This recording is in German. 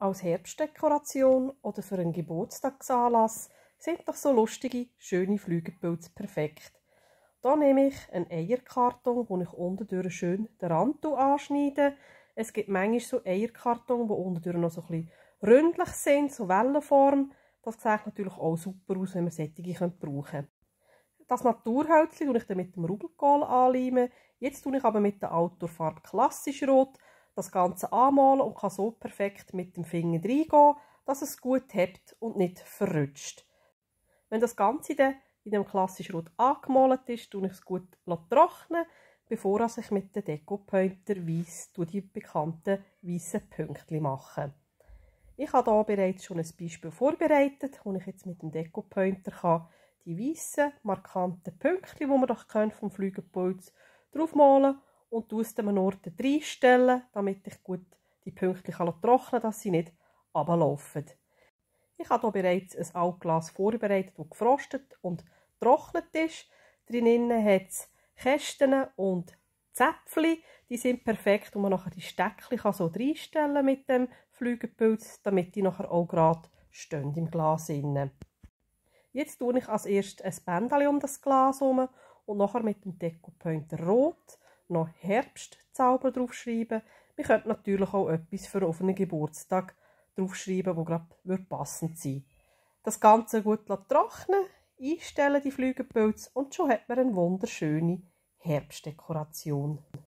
als Herbstdekoration oder für einen Geburtstagsanlass sind doch so lustige, schöne Flügelpilze perfekt. Da nehme ich einen Eierkarton, wo ich unten schön den Rand anschneide. Es gibt manchmal so Eierkarton, die unten noch so ein bisschen ründlich sind, so Wellenform. Das sieht natürlich auch super aus, wenn man solche brauchen können. Das Naturhölzchen tue ich dann mit dem Rubelkohl anleimen. Jetzt tue ich aber mit der Outdoor-Farbe Klassisch Rot das Ganze anmalen und kann so perfekt mit dem Finger reingehen, dass es gut hebt und nicht verrutscht. Wenn das Ganze dann in dem klassischen Rot angemalt ist, tue ich es gut trocknen, bevor ich mit dem Deko-Pointer weiss die bekannten weißen Pünktchen mache. Ich habe hier bereits schon ein Beispiel vorbereitet, wo ich jetzt mit dem Deko-Pointer die weißen markanten Pünktchen, die man doch vom Flügelpuls draufmalen kann, und tust an einem Ort reinstellen, damit ich gut die Pünktchen trocknen kann, dass sie nicht runterlaufen. Ich habe hier bereits ein Altglas vorbereitet, das gefrostet und getrocknet ist. Drinnen hat es Kästen und Zäpfchen. Die sind perfekt, und man nachher die Steckchen so reinstellen mit dem Flügelpilz, damit die nachher auch gerade stehen im Glas. Rein. Jetzt tue ich als erstes ein Bändchen um das Glas herum und nachher mit dem Decopointer rot noch Herbstzauber draufschreiben. Man könnte natürlich auch etwas für offenen Geburtstag draufschreiben, wo gerade passend sein würde. Das Ganze gut trocknen, einstellen die Flügelpilze und schon hat man eine wunderschöne Herbstdekoration.